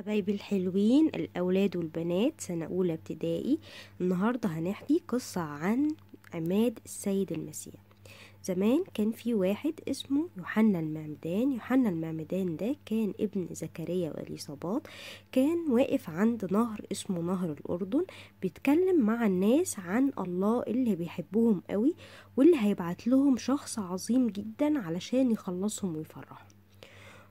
حبايبي الحلوين الأولاد والبنات سنة أولى ابتدائي النهاردة هنحكي قصة عن عماد السيد المسيح زمان كان في واحد اسمه يوحنا المعمدان يوحنا المعمدان ده كان ابن زكريا وإليصابات كان واقف عند نهر اسمه نهر الأردن بيتكلم مع الناس عن الله اللي بيحبهم قوي واللي هيبعت لهم شخص عظيم جدا علشان يخلصهم ويفرحهم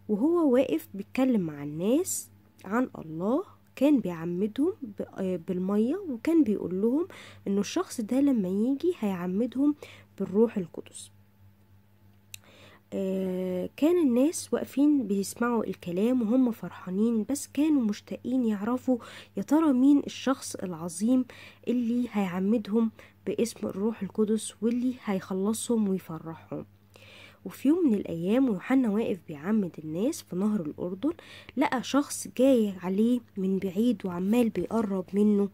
وهو واقف بيتكلم مع الناس عن الله كان بيعمدهم آه، بالمية وكان بيقول لهم ان الشخص ده لما يجي هيعمدهم بالروح القدس آه، كان الناس واقفين بيسمعوا الكلام وهم فرحانين بس كانوا مشتاقين يعرفوا يا ترى مين الشخص العظيم اللي هيعمدهم باسم الروح القدس واللي هيخلصهم ويفرحهم وفي يوم من الأيام ويوحنا واقف بيعمد الناس في نهر الأردن لقى شخص جاي عليه من بعيد وعمال بيقرب منه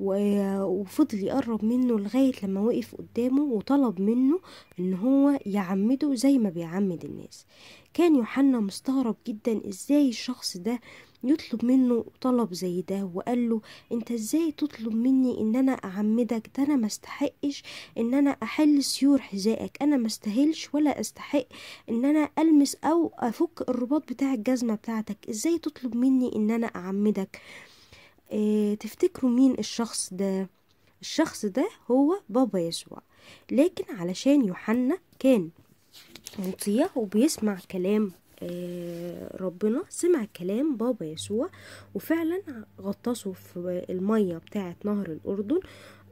وفضل يقرب منه لغاية لما وقف قدامه وطلب منه ان هو يعمده زي ما بيعمد الناس كان يوحنا مستغرب جدا ازاي الشخص ده يطلب منه طلب زي ده وقال له انت ازاي تطلب مني ان انا اعمدك ده انا ما استحقش ان انا احل سيور حذائك انا ما استاهلش ولا استحق ان انا المس او افك الرباط بتاع الجزمه بتاعتك ازاي تطلب مني ان انا اعمدك آه، تفتكروا مين الشخص ده الشخص ده هو بابا يسوع لكن علشان يوحنا كان مطيع وبيسمع كلام آه، ربنا سمع كلام بابا يسوع وفعلا غطسه في المية بتاعة نهر الأردن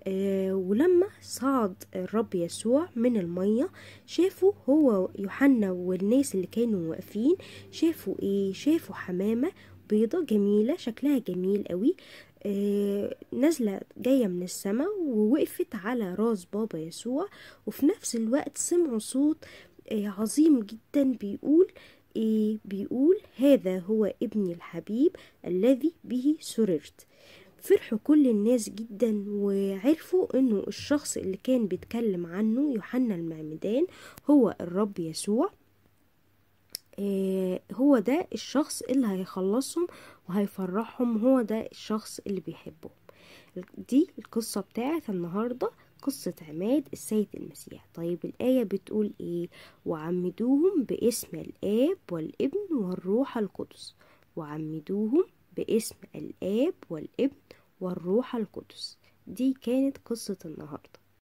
آه، ولما صعد الرب يسوع من المية شافوا هو يوحنا والناس اللي كانوا واقفين شافوا ايه شافوا حمامة بيضة جميلة شكلها جميل قوي آه نازلة جاية من السماء ووقفت على راس بابا يسوع وفي نفس الوقت سمعوا صوت آه عظيم جدا بيقول إيه بيقول هذا هو ابني الحبيب الذي به سررت فرحوا كل الناس جدا وعرفوا انه الشخص اللي كان بيتكلم عنه يوحنا المعمدان هو الرب يسوع آه، هو ده الشخص اللي هيخلصهم وهيفرحهم هو ده الشخص اللي بيحبهم دي القصة بتاعت النهاردة قصة عماد السيد المسيح طيب الآية بتقول إيه وعمدوهم باسم الآب والابن والروح القدس وعمدوهم باسم الآب والابن والروح القدس دي كانت قصة النهاردة